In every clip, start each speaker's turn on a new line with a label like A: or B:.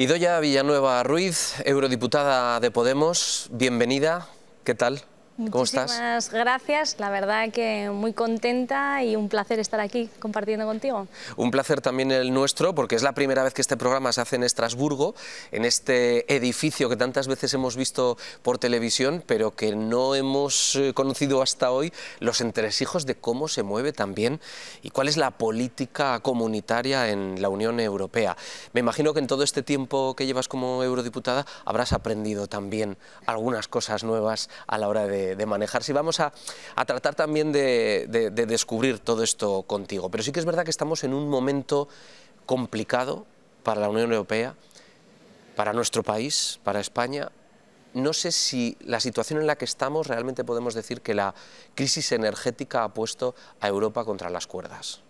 A: Idoya Villanueva Ruiz, eurodiputada de Podemos, bienvenida, ¿qué tal? ¿Cómo Muchísimas
B: gracias, la verdad que muy contenta y un placer estar aquí compartiendo contigo.
A: Un placer también el nuestro porque es la primera vez que este programa se hace en Estrasburgo, en este edificio que tantas veces hemos visto por televisión, pero que no hemos eh, conocido hasta hoy los entresijos de cómo se mueve también y cuál es la política comunitaria en la Unión Europea. Me imagino que en todo este tiempo que llevas como eurodiputada habrás aprendido también algunas cosas nuevas a la hora de de, manejar. Si vamos a, tratar también de, de descubrir todo esto contigo. Pero sí que es verdad que estamos en un momento complicado para la Unión Europea, para nuestro país, para España, no sé si la situación en la que estamos realmente podemos decir que la crisis energética ha puesto a Europa contra las cuerdas.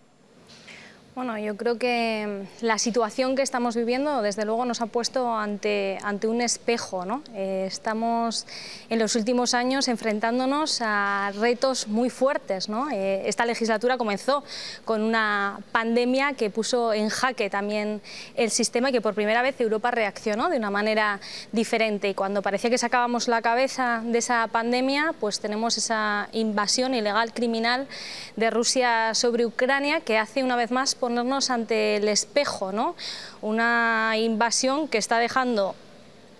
B: Bueno, yo creo que mm, la situación que estamos viviendo, desde luego, nos ha puesto ante, ante un espejo. Eh, estamos en los últimos años enfrentándonos a retos muy fuertes. Eh, esta legislatura comenzó con una pandemia que puso en jaque también el sistema y que por primera vez Europa reaccionó de una manera diferente. Y cuando parecía que sacábamos la cabeza de esa pandemia, pues tenemos esa invasión ilegal criminal de Rusia sobre Ucrania que hace una vez más ponernos ante el espejo, ¿no? Una invasión que está dejando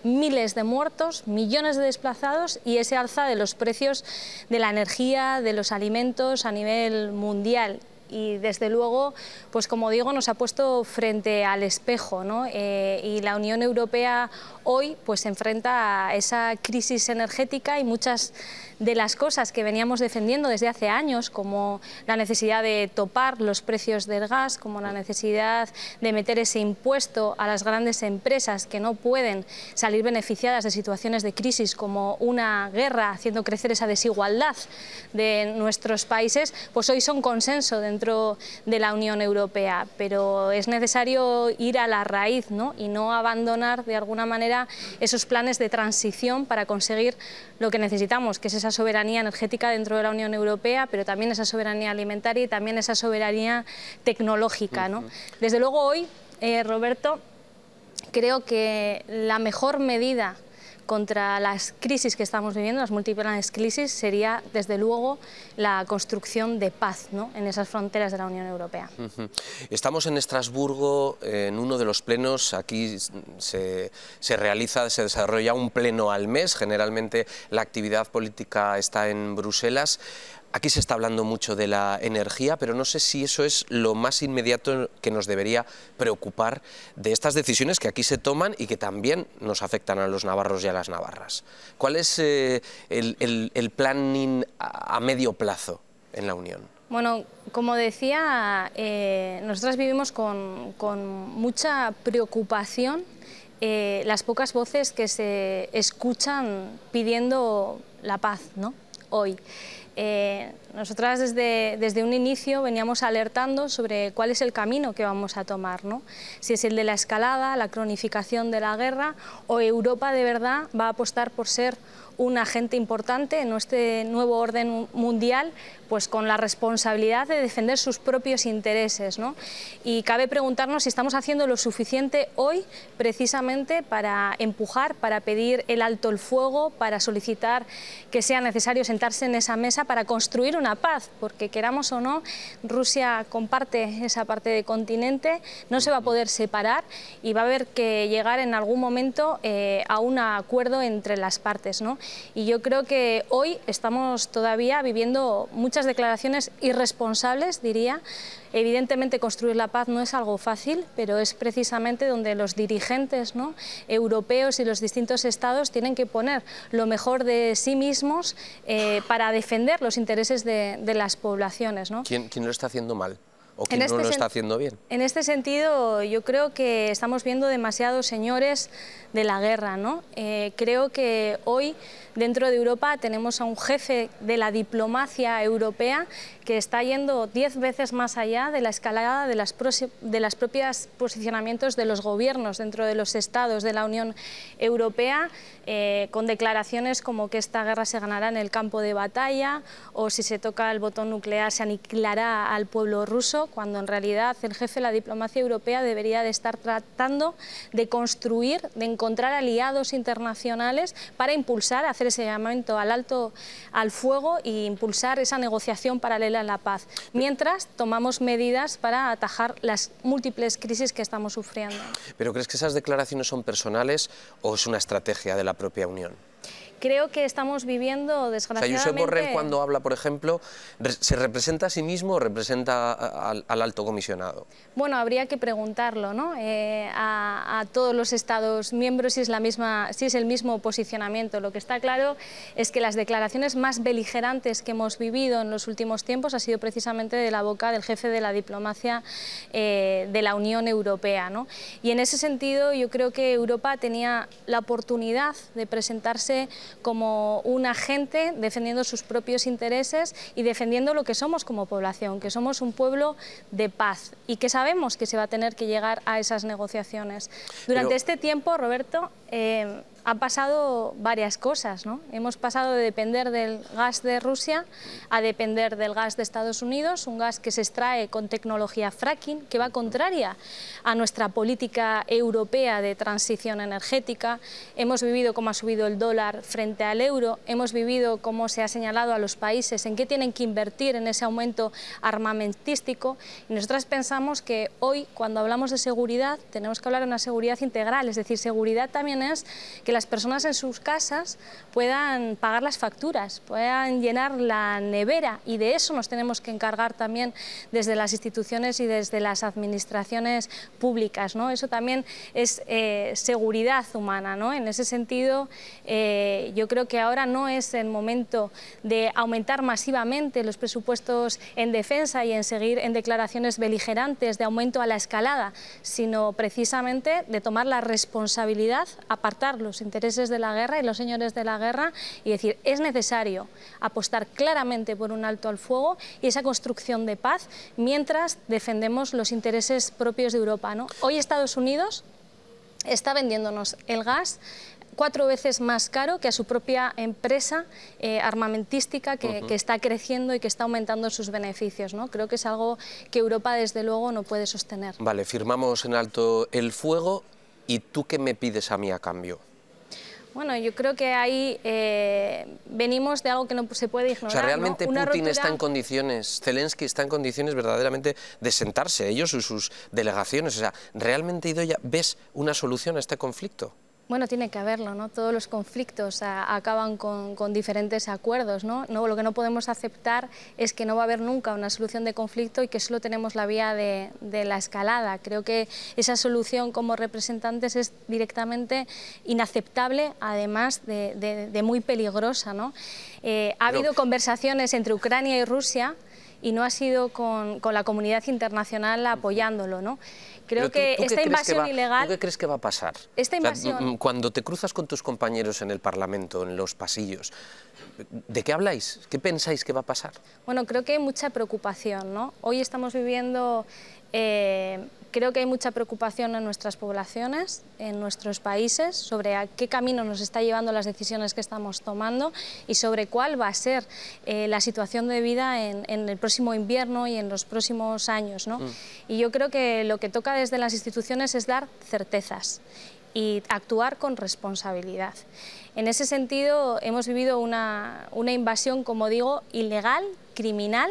B: miles de muertos, millones de desplazados y ese alza de los precios de la energía, de los alimentos a nivel mundial y desde luego, pues como digo, nos ha puesto frente al espejo ¿no? Eh, y la Unión Europea hoy pues se enfrenta a esa crisis energética y muchas de las cosas que veníamos defendiendo desde hace años, como la necesidad de topar los precios del gas, como la necesidad de meter ese impuesto a las grandes empresas que no pueden salir beneficiadas de situaciones de crisis como una guerra, haciendo crecer esa desigualdad de nuestros países, pues hoy son consenso dentro de la Unión Europea, pero es necesario ir a la raíz ¿no? y no abandonar de alguna manera esos planes de transición para conseguir lo que necesitamos, que es esa soberanía energética dentro de la Unión Europea, pero también esa soberanía alimentaria y también esa soberanía tecnológica. Desde luego hoy, eh, Roberto, creo que la mejor medida contra las crisis que estamos viviendo, las múltiples crisis, sería desde luego la construcción de paz en esas fronteras de la Unión Europea.
A: Estamos en Estrasburgo, en uno de los plenos, aquí se, se realiza, se desarrolla un pleno al mes, generalmente la actividad política está en Bruselas. Aquí se está hablando mucho de la energía, pero no sé si eso es lo más inmediato que nos debería preocupar de estas decisiones que aquí se toman y que también nos afectan a los navarros y a las navarras. ¿Cuál es eh, el, planning a, medio plazo en la Unión?
B: Bueno, como decía, eh, nosotras vivimos con, mucha preocupación eh, las pocas voces que se escuchan pidiendo la paz ¿no? hoy eh, nosotras desde, desde un inicio veníamos alertando sobre cuál es el camino que vamos a tomar, ¿no? si es el de la escalada, la cronificación de la guerra o Europa de verdad va a apostar por ser un agente importante en este nuevo orden mundial, pues con la responsabilidad de defender sus propios intereses. ¿no? Y cabe preguntarnos si estamos haciendo lo suficiente hoy precisamente para empujar, para pedir el alto el fuego, para solicitar que sea necesario sentarse en esa mesa para construir una paz, porque queramos o no, Rusia comparte esa parte de continente, no se va a poder separar y va a haber que llegar en algún momento eh, a un acuerdo entre las partes. ¿no? Y yo creo que hoy estamos todavía viviendo muchas declaraciones irresponsables, diría, Evidentemente construir la paz no es algo fácil, pero es precisamente donde los dirigentes europeos y los distintos estados tienen que poner lo mejor de sí mismos eh, para defender los intereses de, las poblaciones. ¿no?
A: ¿Quién lo está haciendo mal? o este está haciendo bien.
B: En este sentido, yo creo que estamos viendo demasiados señores de la guerra. ¿no? Eh, creo que hoy dentro de Europa tenemos a un jefe de la diplomacia europea que está yendo diez veces más allá de la escalada de las, de propias posicionamientos de los gobiernos dentro de los estados de la Unión Europea, eh, con declaraciones como que esta guerra se ganará en el campo de batalla o si se toca el botón nuclear se aniquilará al pueblo ruso cuando en realidad el jefe de la diplomacia europea debería de estar tratando de construir, de encontrar aliados internacionales para impulsar, hacer ese llamamiento al alto al fuego e impulsar esa negociación paralela en la paz, mientras tomamos medidas para atajar las múltiples crisis que estamos sufriendo.
A: ¿Pero crees que esas declaraciones son personales o es una estrategia de la propia Unión?
B: creo que estamos viviendo desgraciadamente... O Borrell cuando
A: habla, por ejemplo, ¿se representa a sí mismo o representa al, alto comisionado?
B: Bueno, habría que preguntarlo ¿no? Eh, a, todos los Estados miembros si es, la misma, si es el mismo posicionamiento. Lo que está claro es que las declaraciones más beligerantes que hemos vivido en los últimos tiempos ha sido precisamente de la boca del jefe de la diplomacia eh, de la Unión Europea. ¿no? Y en ese sentido yo creo que Europa tenía la oportunidad de presentarse como un agente defendiendo sus propios intereses y defendiendo lo que somos como población, que somos un pueblo de paz y que sabemos que se va a tener que llegar a esas negociaciones. Durante este tiempo, Roberto, eh, ha pasado varias cosas. ¿no? Hemos pasado de depender del gas de Rusia a depender del gas de Estados Unidos, un gas que se extrae con tecnología fracking, que va contraria a nuestra política europea de transición energética. Hemos vivido cómo ha subido el dólar frente al euro, hemos vivido cómo se ha señalado a los países en qué tienen que invertir en ese aumento armamentístico. Y nosotras pensamos que hoy, cuando hablamos de seguridad, tenemos que hablar de una seguridad integral, es decir, seguridad también es que las personas en sus casas puedan pagar las facturas, puedan llenar la nevera y de eso nos tenemos que encargar también desde las instituciones y desde las administraciones públicas. ¿no? Eso también es eh, seguridad humana. ¿no? En ese sentido, eh, yo creo que ahora no es el momento de aumentar masivamente los presupuestos en defensa y en seguir en declaraciones beligerantes de aumento a la escalada, sino precisamente de tomar la responsabilidad, apartarlos intereses de la guerra y los señores de la guerra y decir, es necesario apostar claramente por un alto al fuego y esa construcción de paz mientras defendemos los intereses propios de Europa. Hoy Estados Unidos está vendiéndonos el gas cuatro veces más caro que a su propia empresa eh, armamentística que, está creciendo y que está aumentando sus beneficios. Creo que es algo que Europa desde luego no puede sostener.
A: Vale, firmamos en alto el fuego y tú qué me pides a mí a cambio.
B: Bueno, yo creo que ahí eh, venimos de algo que no se puede ignorar. O sea, realmente Putin está en
A: condiciones, Zelensky está en condiciones verdaderamente de sentarse, ellos y sus delegaciones. O sea, ¿realmente, Idoya, ves una solución a este conflicto?
B: Bueno, tiene que haberlo, ¿no? Todos los conflictos acaban con, diferentes acuerdos, ¿no? Lo que no podemos aceptar es que no va a haber nunca una solución de conflicto y que solo tenemos la vía de, la escalada. Creo que esa solución como representantes es directamente inaceptable, además de, muy peligrosa, ¿no? Eh, ha habido conversaciones entre Ucrania y Rusia y no ha sido con, con la comunidad internacional apoyándolo, ¿no? Creo que esta invasión ilegal...
A: qué crees que va a pasar?
B: Esta invasión... Mm,
A: mm, cuando te cruzas con tus compañeros en el Parlamento, en los pasillos, ¿de qué habláis? ¿Qué pensáis que va a pasar?
B: Bueno, creo que hay mucha preocupación, ¿no? Hoy estamos viviendo eh, creo que hay mucha preocupación en nuestras poblaciones, en nuestros países, sobre a qué camino nos está llevando las decisiones que estamos tomando y sobre cuál va a ser eh, la situación de vida en, el próximo invierno y en los próximos años. Mm. Y yo creo que lo que toca desde las instituciones es dar certezas y actuar con responsabilidad. En ese sentido, hemos vivido una, una invasión, como digo, ilegal, criminal,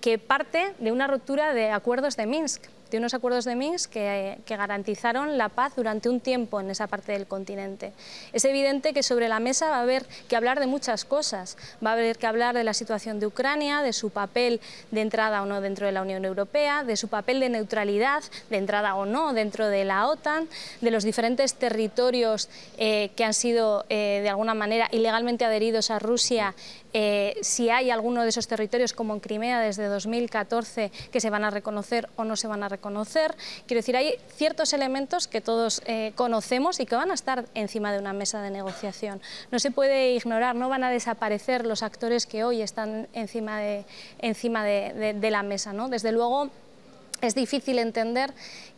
B: que parte de una ruptura de acuerdos de Minsk de unos acuerdos de Minsk eh, que, garantizaron la paz durante un tiempo en esa parte del continente. Es evidente que sobre la mesa va a haber que hablar de muchas cosas. Va a haber que hablar de la situación de Ucrania, de su papel de entrada o no dentro de la Unión Europea, de su papel de neutralidad, de entrada o no dentro de la OTAN, de los diferentes territorios eh, que han sido eh, de alguna manera ilegalmente adheridos a Rusia, si hay alguno de esos territorios como en Crimea desde 2014 que se van a reconocer o no se van a reconocer conocer Quiero decir, hay ciertos elementos que todos eh, conocemos y que van a estar encima de una mesa de negociación. No se puede ignorar, no van a desaparecer los actores que hoy están encima de, encima la mesa. ¿no? Desde luego, es difícil entender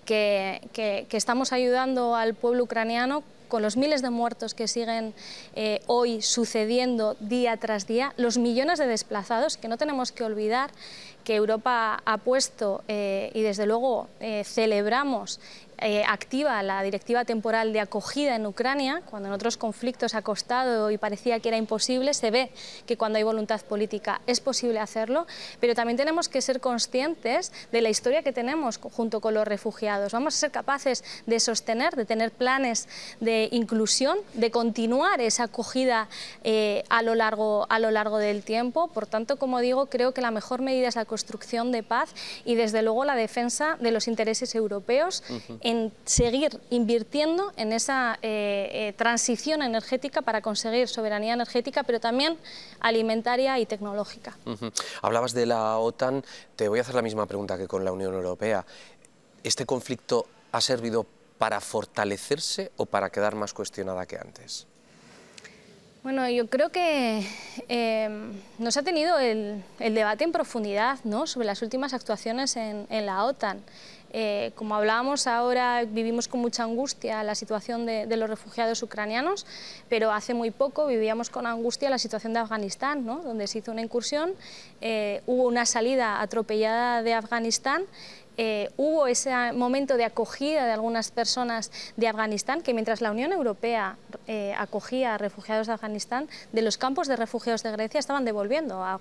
B: que estamos ayudando al pueblo ucraniano con los miles de muertos que siguen eh, hoy sucediendo día tras día, los millones de desplazados, que no tenemos que olvidar que Europa ha puesto eh, y desde luego eh, celebramos eh, activa la directiva temporal de acogida en Ucrania, cuando en otros conflictos ha costado y parecía que era imposible, se ve que cuando hay voluntad política es posible hacerlo, pero también tenemos que ser conscientes de la historia que tenemos junto con los refugiados. Vamos a ser capaces de sostener, de tener planes de inclusión, de continuar esa acogida eh, a, lo largo, a lo largo del tiempo. Por tanto, como digo, creo que la mejor medida es la construcción de paz y desde luego la defensa de los intereses europeos en seguir invirtiendo en esa eh, eh, transición energética para conseguir soberanía energética, pero también alimentaria y tecnológica.
A: Hablabas de la OTAN, te voy a hacer la misma pregunta que con la Unión Europea. ¿Este conflicto ha servido para fortalecerse o para quedar más cuestionada que antes?
B: Bueno, yo creo que em, nos ha tenido el, debate en profundidad sobre las últimas actuaciones en la OTAN. Eh, como hablábamos, ahora vivimos con mucha angustia la situación de, los refugiados ucranianos, pero hace muy poco vivíamos con angustia la situación de Afganistán, ¿no? donde se hizo una incursión, eh, hubo una salida atropellada de Afganistán eh, hubo ese momento de acogida de algunas personas de Afganistán, que mientras la Unión Europea eh, acogía a refugiados de Afganistán, de los campos de refugiados de Grecia estaban devolviendo a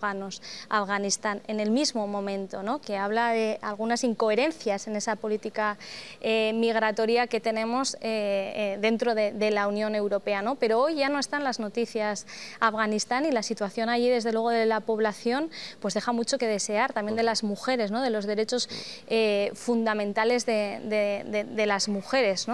B: Afganistán en el mismo momento, ¿no? que habla de algunas incoherencias en esa política eh, migratoria que tenemos dentro de, la Unión Europea. ¿no? Pero hoy ya no están las noticias Afganistán y la situación allí, desde luego, de la población, pues deja mucho que desear, también de las mujeres, ¿no? de los derechos. Eh, eh, fundamentales de, las mujeres.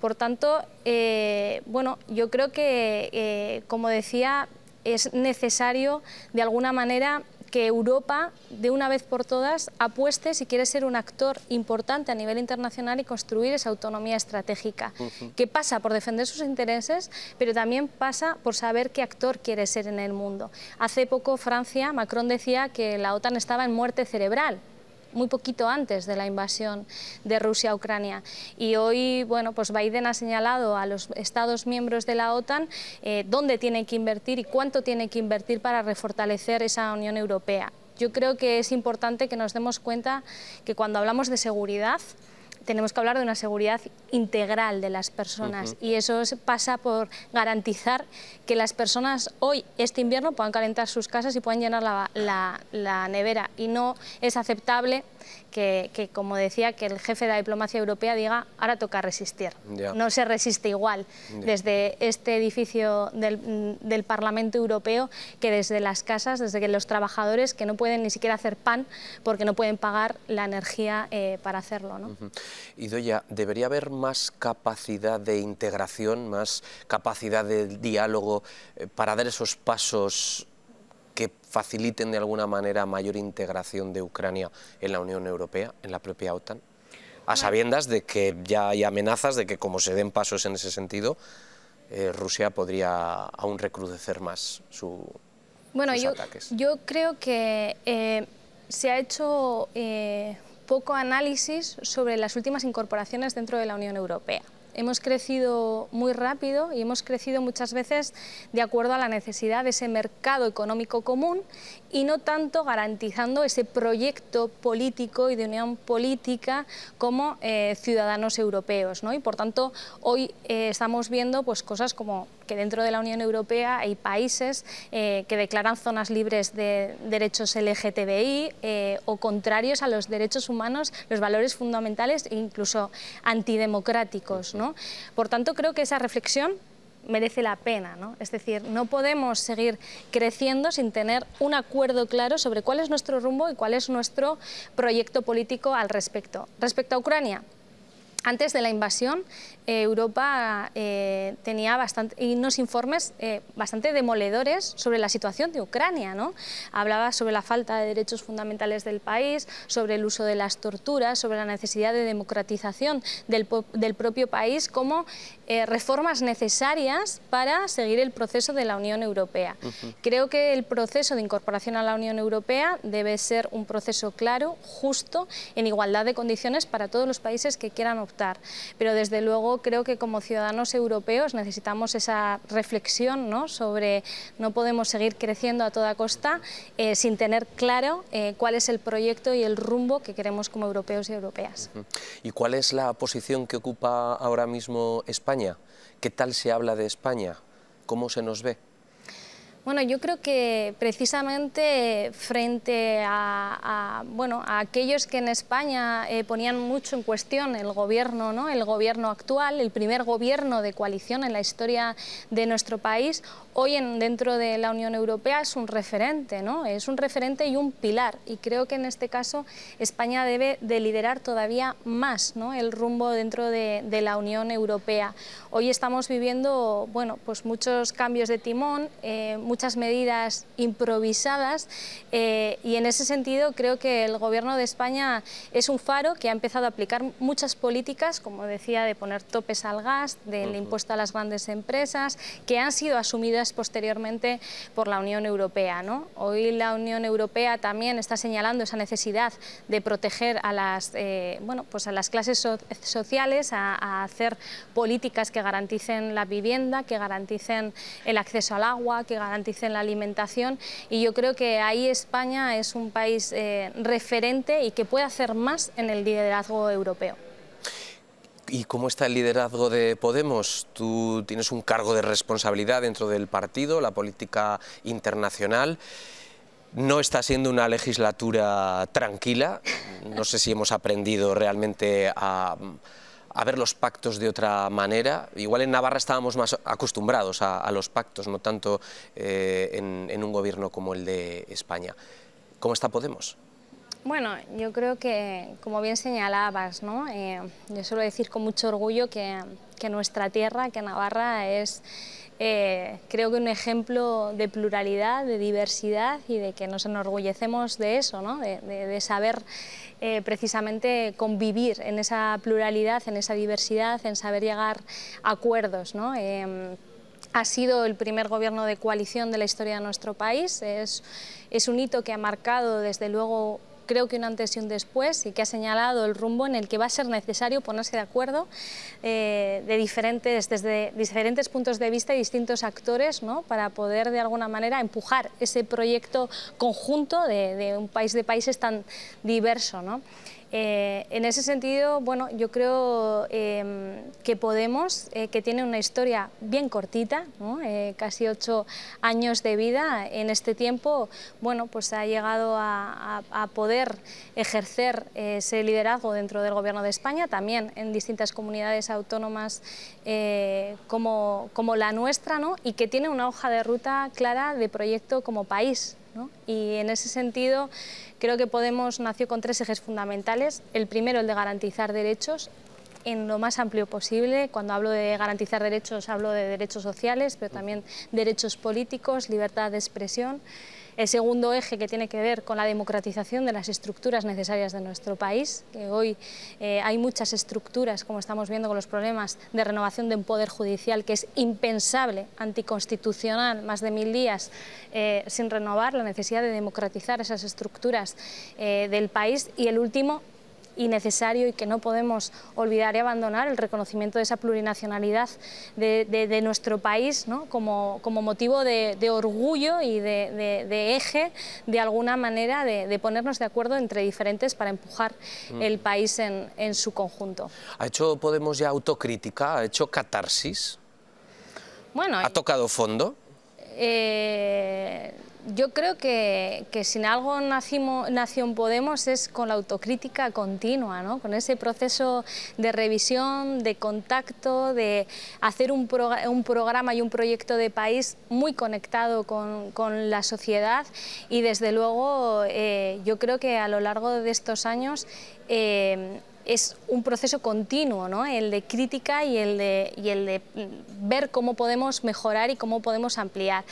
B: Por tanto, eh, bueno, yo creo que, eh, como decía, es necesario de alguna manera que Europa, de una vez por todas, apueste si quiere ser un actor importante a nivel internacional y construir esa autonomía estratégica, que pasa por defender sus intereses, pero también pasa por saber qué actor quiere ser en el mundo. Hace poco Francia, Macron decía que la OTAN estaba en muerte cerebral, muy poquito antes de la invasión de Rusia a Ucrania. Y hoy, bueno, pues Biden ha señalado a los Estados miembros de la OTAN eh, dónde tienen que invertir y cuánto tienen que invertir para refortalecer esa Unión Europea. Yo creo que es importante que nos demos cuenta que cuando hablamos de seguridad, tenemos que hablar de una seguridad integral de las personas y eso pasa por garantizar que las personas hoy, este invierno, puedan calentar sus casas y puedan llenar la, nevera y no es aceptable que, como decía, que el jefe de la diplomacia europea diga ahora toca resistir. No se resiste igual desde este edificio del, Parlamento Europeo que desde las casas, desde que los trabajadores que no pueden ni siquiera hacer pan porque no pueden pagar la energía eh, para hacerlo. ¿no?
A: Y ¿debería haber más capacidad de integración, más capacidad de diálogo eh, para dar esos pasos que faciliten de alguna manera mayor integración de Ucrania en la Unión Europea, en la propia OTAN? A sabiendas de que ya hay amenazas de que como se den pasos en ese sentido, eh, Rusia podría aún recrudecer más su,
B: bueno, sus yo, ataques. Yo creo que eh, se ha hecho poco análisis sobre las últimas incorporaciones dentro de la Unión Europea. Hemos crecido muy rápido y hemos crecido muchas veces de acuerdo a la necesidad de ese mercado económico común y no tanto garantizando ese proyecto político y de unión política como eh, ciudadanos europeos. ¿no? Y por tanto, hoy eh, estamos viendo pues, cosas como que dentro de la Unión Europea hay países eh, que declaran zonas libres de derechos LGTBI eh, o contrarios a los derechos humanos, los valores fundamentales e incluso antidemocráticos. Por tanto, creo que esa reflexión merece la pena. Es decir, no podemos seguir creciendo sin tener un acuerdo claro sobre cuál es nuestro rumbo y cuál es nuestro proyecto político al respecto. Respecto a Ucrania, antes de la invasión, eh, Europa eh, tenía bastante, unos informes eh, bastante demoledores sobre la situación de Ucrania. ¿no? Hablaba sobre la falta de derechos fundamentales del país, sobre el uso de las torturas, sobre la necesidad de democratización del, propio país como reformas necesarias para seguir el proceso de la Unión Europea. Creo que el proceso de incorporación a la Unión Europea debe ser un proceso claro, justo, en igualdad de condiciones para todos los países que quieran pero desde luego creo que como ciudadanos europeos necesitamos esa reflexión ¿no? sobre no podemos seguir creciendo a toda costa eh, sin tener claro eh, cuál es el proyecto y el rumbo que queremos como europeos y europeas.
A: ¿Y cuál es la posición que ocupa ahora mismo España? ¿Qué tal se habla de España? ¿Cómo se nos ve?
B: Bueno, yo creo que precisamente frente a, bueno, a aquellos que en España eh, ponían mucho en cuestión el gobierno, ¿no? el gobierno actual, el primer gobierno de coalición en la historia de nuestro país, hoy en, dentro de la Unión Europea es un referente, ¿no? es un referente y un pilar. Y creo que en este caso España debe de liderar todavía más ¿no? el rumbo dentro de, la Unión Europea. Hoy estamos viviendo bueno, pues muchos cambios de timón, eh, muchas medidas improvisadas eh, y en ese sentido creo que el Gobierno de España es un faro que ha empezado a aplicar muchas políticas, como decía, de poner topes al gas, del impuesto a las grandes empresas, que han sido asumidas posteriormente por la Unión Europea. Hoy la Unión Europea también está señalando esa necesidad de proteger a las, eh, bueno, pues a las clases sociales, a, hacer políticas que garanticen la vivienda, que garanticen el acceso al agua, que garanticen la alimentación y yo creo que ahí España es un país eh, referente y que puede hacer más en el liderazgo europeo.
A: ¿Y cómo está el liderazgo de Podemos? Tú tienes un cargo de responsabilidad dentro del partido, la política internacional. No está siendo una legislatura tranquila. No sé si hemos aprendido realmente a, ver los pactos de otra manera. Igual en Navarra estábamos más acostumbrados a, los pactos, no tanto eh, en, en un gobierno como el de España.
B: ¿Cómo está Podemos? Bueno, yo creo que, como bien señalabas, ¿no? Eh, yo suelo decir con mucho orgullo que, nuestra tierra, que Navarra, es eh, creo que un ejemplo de pluralidad, de diversidad y de que nos enorgullecemos de eso, ¿no? de, saber eh, precisamente convivir en esa pluralidad, en esa diversidad, en saber llegar a acuerdos. ¿no? ha sido el primer gobierno de coalición de la historia de nuestro país, es, es un hito que ha marcado desde luego creo que un antes y un después y que ha señalado el rumbo en el que va a ser necesario ponerse de acuerdo eh, de diferentes, desde diferentes puntos de vista y distintos actores para poder de alguna manera empujar ese proyecto conjunto de, un país de países tan diverso. ¿no? Eh, en ese sentido, bueno, yo creo em, que Podemos, eh, que tiene una historia bien cortita, eh, casi ocho años de vida, en este tiempo, bueno, pues ha llegado a, poder ejercer ese liderazgo dentro del Gobierno de España, también en distintas comunidades autónomas como, la nuestra, y que tiene una hoja de ruta clara de proyecto como país, y en ese sentido creo que Podemos nació con tres ejes fundamentales. El primero, el de garantizar derechos en lo más amplio posible. Cuando hablo de garantizar derechos, hablo de derechos sociales, pero también derechos políticos, libertad de expresión. El segundo eje que tiene que ver con la democratización de las estructuras necesarias de nuestro país, que hoy eh, hay muchas estructuras, como estamos viendo con los problemas de renovación de un poder judicial, que es impensable, anticonstitucional, más de mil días eh, sin renovar, la necesidad de democratizar esas estructuras eh, del país. Y el último, y necesario y que no podemos olvidar y abandonar, el reconocimiento de esa plurinacionalidad de, nuestro país como, motivo de, orgullo y de, eje, de alguna manera, de, ponernos de acuerdo entre diferentes para empujar mm. el país en, su conjunto.
A: ¿Ha hecho Podemos ya autocrítica? ¿Ha hecho catarsis? Bueno, ¿Ha tocado fondo?
B: Eh, yo creo que, sin algo nació Nación Podemos es con la autocrítica continua, ¿no? con ese proceso de revisión, de contacto, de hacer un, programa y un proyecto de país muy conectado con, la sociedad y desde luego eh, yo creo que a lo largo de estos años eh, es un proceso continuo, el de crítica y el de, el de ver cómo podemos mejorar y cómo podemos ampliar.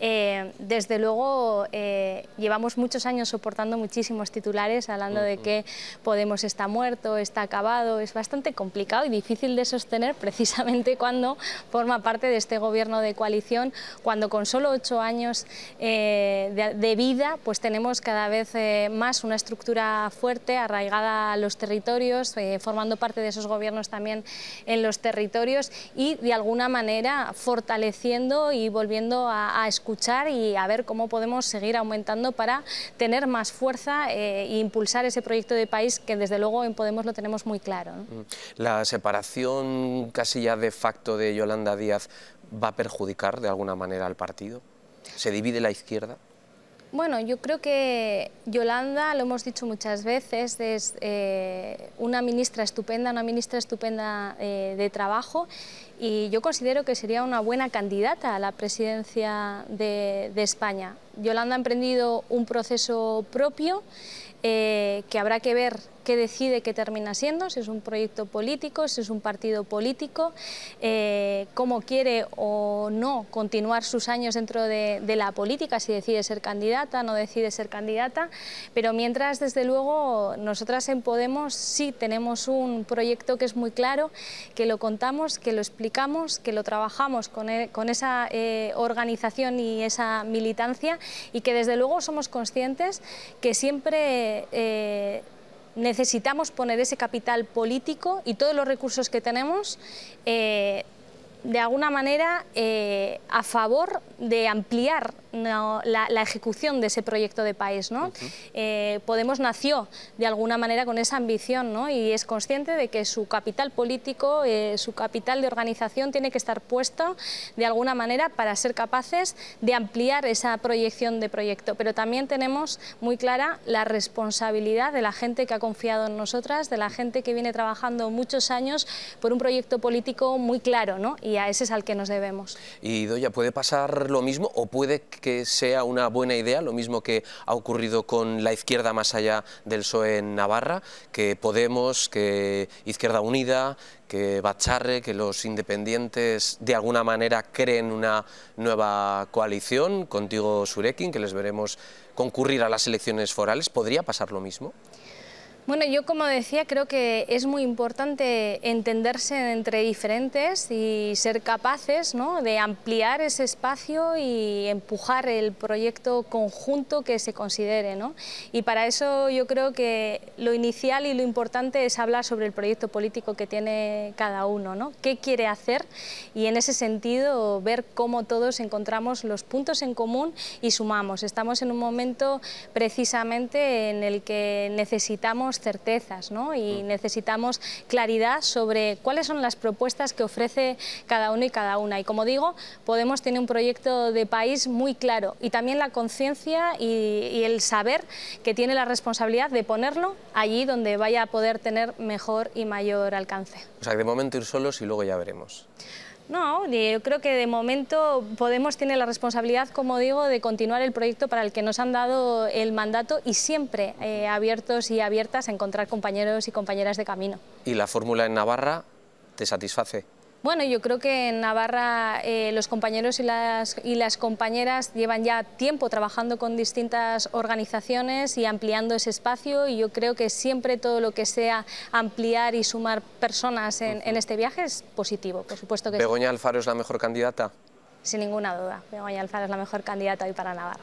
B: Eh, desde luego, eh, llevamos muchos años soportando muchísimos titulares hablando de que Podemos está muerto, está acabado, es bastante complicado y difícil de sostener precisamente cuando forma parte de este gobierno de coalición, cuando con solo ocho años eh, de, de, vida pues tenemos cada vez más una estructura fuerte, arraigada a los territorios, eh, formando parte de esos gobiernos también en los territorios y de alguna manera fortaleciendo y volviendo a, escuchar y a ver cómo podemos seguir aumentando para tener más fuerza eh, e impulsar ese proyecto de país que desde luego en Podemos lo tenemos muy claro.
A: Mm. La separación casi ya de facto de Yolanda Díaz va a perjudicar de alguna manera al partido. ¿Se divide la izquierda?
B: Bueno, yo creo que Yolanda, lo hemos dicho muchas veces, es eh, una ministra estupenda, una ministra estupenda eh, de trabajo y yo considero que sería una buena candidata a la presidencia de España. Yolanda ha emprendido un proceso propio eh, que habrá que ver qué decide que termina siendo, si es un proyecto político, si es un partido político, eh, cómo quiere o no continuar sus años dentro de, la política, si decide ser candidata, no decide ser candidata, pero mientras, desde luego, nosotras en Podemos sí tenemos un proyecto que es muy claro, que lo contamos, que lo explicamos, que lo trabajamos con, e, esa eh, organización y esa militancia y que desde luego somos conscientes que siempre eh, necesitamos poner ese capital político y todos los recursos que tenemos eh, de alguna manera eh, a favor de ampliar la, ejecución de ese proyecto de país. ¿no? Eh, Podemos nació de alguna manera con esa ambición ¿no? y es consciente de que su capital político, eh, su capital de organización tiene que estar puesto de alguna manera para ser capaces de ampliar esa proyección de proyecto. Pero también tenemos muy clara la responsabilidad de la gente que ha confiado en nosotras, de la gente que viene trabajando muchos años por un proyecto político muy claro ¿no? y a ese es al que nos debemos.
A: Y Doña, ¿puede pasar lo mismo o puede que que sea una buena idea, lo mismo que ha ocurrido con la izquierda más allá del PSOE en Navarra, que Podemos, que Izquierda Unida, que Bacharre, que los independientes de alguna manera creen una nueva coalición, contigo Surekin, que les veremos concurrir a las elecciones forales, ¿podría pasar lo mismo?
B: Bueno, yo como decía, creo que es muy importante entenderse entre diferentes y ser capaces ¿no? de ampliar ese espacio y empujar el proyecto conjunto que se considere. ¿no? Y para eso yo creo que lo inicial y lo importante es hablar sobre el proyecto político que tiene cada uno, ¿no? qué quiere hacer y en ese sentido ver cómo todos encontramos los puntos en común y sumamos. Estamos en un momento precisamente en el que necesitamos certezas ¿no? y necesitamos claridad sobre cuáles son las propuestas que ofrece cada uno y cada una. Y como digo, Podemos tiene un proyecto de país muy claro y también la conciencia y, y el saber que tiene la responsabilidad de ponerlo allí donde vaya a poder tener mejor y mayor alcance.
A: O sea, que de momento ir solos y luego ya veremos.
B: No, yo creo que de momento Podemos tiene la responsabilidad, como digo, de continuar el proyecto para el que nos han dado el mandato y siempre eh, abiertos y abiertas a encontrar compañeros y compañeras de camino.
A: ¿Y la fórmula en Navarra te satisface?
B: Bueno, yo creo que en Navarra eh, los compañeros y las, compañeras llevan ya tiempo trabajando con distintas organizaciones y ampliando ese espacio y yo creo que siempre todo lo que sea ampliar y sumar personas en, este viaje es positivo, por supuesto que Begoña
A: Alfaro es la mejor candidata
B: sin ninguna duda. Begoña Alfaro es la mejor candidata hoy para Navarra.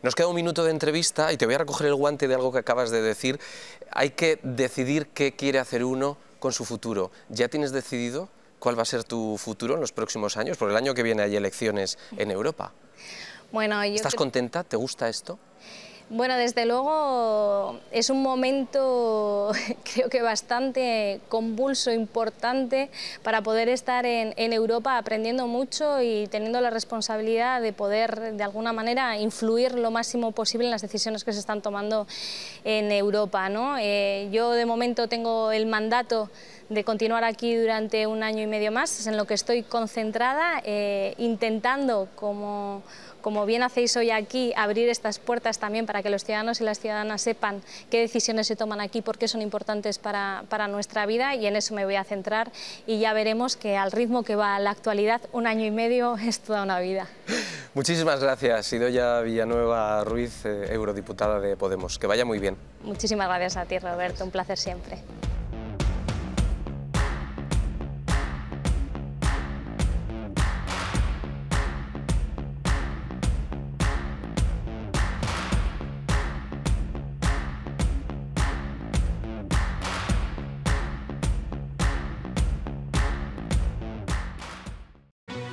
A: Nos queda un minuto de entrevista y te voy a recoger el guante de algo que acabas de decir. Hay que decidir qué quiere hacer uno con su futuro. ¿Ya tienes decidido? cuál va a ser tu futuro en los próximos años, porque el año que viene hay elecciones en Europa.
B: Bueno, ¿Estás
A: contenta? ¿Te gusta esto?
B: Bueno, desde luego es un momento creo que bastante convulso, importante, para poder estar en, Europa aprendiendo mucho y teniendo la responsabilidad de poder de alguna manera influir lo máximo posible en las decisiones que se están tomando en Europa. ¿no? Eh, yo de momento tengo el mandato de continuar aquí durante un año y medio más, es en lo que estoy concentrada, eh, intentando, como, como bien hacéis hoy aquí, abrir estas puertas también para que los ciudadanos y las ciudadanas sepan qué decisiones se toman aquí, por qué son importantes para, para nuestra vida y en eso me voy a centrar y ya veremos que al ritmo que va la actualidad, un año y medio es toda una vida.
A: Muchísimas gracias, Idoya Villanueva Ruiz, eh, eurodiputada de Podemos. Que vaya muy bien.
B: Muchísimas gracias a ti, Roberto. Un placer siempre.